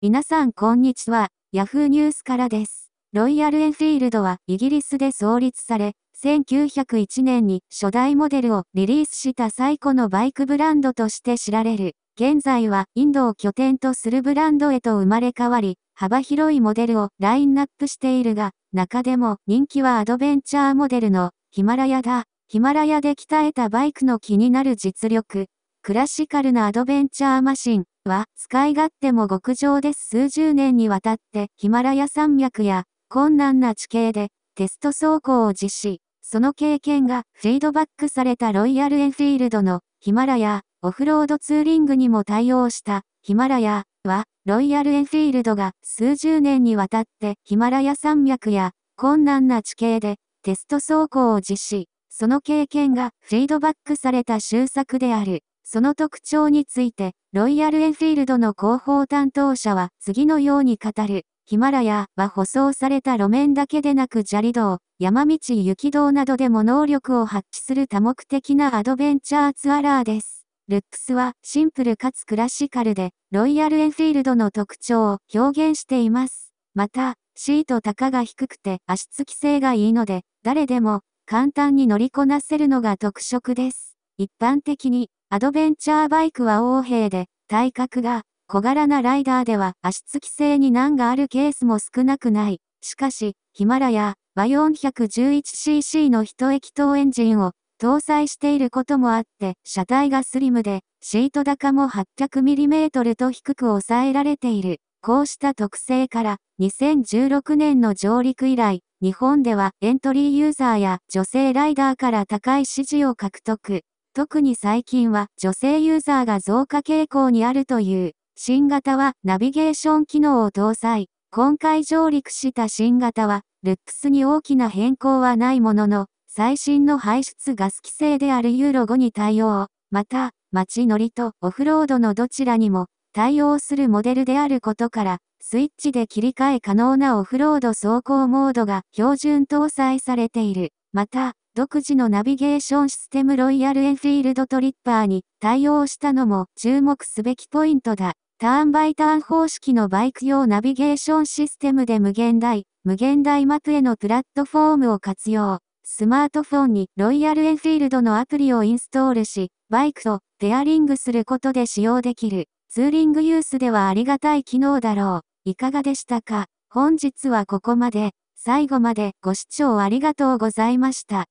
皆さんこんにちは、ヤフーニュースからです。ロイヤルエンフィールドはイギリスで創立され、1901年に初代モデルをリリースした最古のバイクブランドとして知られる。現在はインドを拠点とするブランドへと生まれ変わり、幅広いモデルをラインナップしているが、中でも人気はアドベンチャーモデルのヒマラヤだ。ヒマラヤで鍛えたバイクの気になる実力。クラシカルなアドベンチャーマシンは使い勝手も極上です。数十年にわたってヒマラヤ山脈や困難な地形でテスト走行を実施。その経験がフィードバックされたロイヤルエンフィールドのヒマラヤオフロードツーリングにも対応したヒマラヤは、ロイヤルエンフィールドが数十年にわたってヒマラヤ山脈や困難な地形でテスト走行を実施、その経験がフィードバックされた周作である。その特徴について、ロイヤルエンフィールドの広報担当者は次のように語る。ヒマラヤは舗装された路面だけでなく砂利道、山道雪道などでも能力を発揮する多目的なアドベンチャーツアラーです。ルックスはシンプルかつクラシカルで、ロイヤルエンフィールドの特徴を表現しています。また、シート高が低くて足つき性がいいので、誰でも簡単に乗りこなせるのが特色です。一般的に、アドベンチャーバイクは横柄で、体格が小柄なライダーでは足つき性に難があるケースも少なくない。しかし、ヒマラヤは 411cc の一液筒エンジンを搭載していることもあって、車体がスリムで、シート高も 800mm と低く抑えられている。こうした特性から、2016年の上陸以来、日本ではエントリーユーザーや女性ライダーから高い支持を獲得。特に最近は女性ユーザーが増加傾向にあるという。新型はナビゲーション機能を搭載。今回上陸した新型は、ルックスに大きな変更はないものの、最新の排出ガス規制であるユーロ5に対応、また、街乗りとオフロードのどちらにも対応するモデルであることから、スイッチで切り替え可能なオフロード走行モードが標準搭載されている。また、独自のナビゲーションシステムロイヤルエンフィールドトリッパーに対応したのも注目すべきポイントだ。ターンバイターン方式のバイク用ナビゲーションシステムで無限大、無限大マップへのプラットフォームを活用。スマートフォンにロイヤルエンフィールドのアプリをインストールし、バイクとペアリングすることで使用できる、ツーリングユースではありがたい機能だろう。いかがでしたか本日はここまで。最後までご視聴ありがとうございました。